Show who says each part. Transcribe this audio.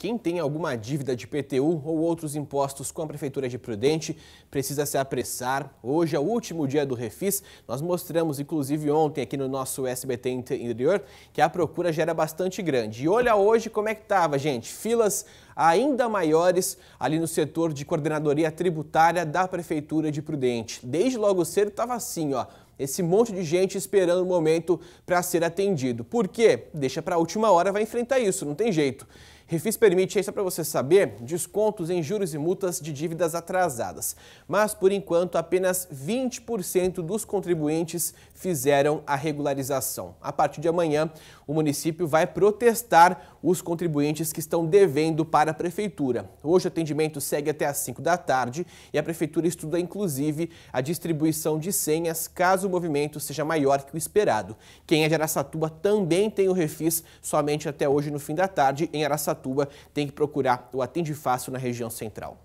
Speaker 1: quem tem alguma dívida de PTU ou outros impostos com a Prefeitura de Prudente precisa se apressar. Hoje é o último dia do Refis. Nós mostramos, inclusive ontem aqui no nosso SBT Interior, que a procura já era bastante grande. E olha hoje como é que estava, gente. Filas ainda maiores ali no setor de coordenadoria tributária da Prefeitura de Prudente. Desde logo cedo estava assim, ó esse monte de gente esperando o momento para ser atendido. Por quê? Deixa para a última hora, vai enfrentar isso, não tem jeito. Refis permite, isso para você saber, descontos em juros e multas de dívidas atrasadas. Mas, por enquanto, apenas 20% dos contribuintes fizeram a regularização. A partir de amanhã, o município vai protestar os contribuintes que estão devendo para a prefeitura. Hoje o atendimento segue até às 5 da tarde e a prefeitura estuda inclusive a distribuição de senhas caso o movimento seja maior que o esperado. Quem é de Araçatuba também tem o refis somente até hoje no fim da tarde em Araçatuba Araçatuba tem que procurar o Atende Fácil na região central.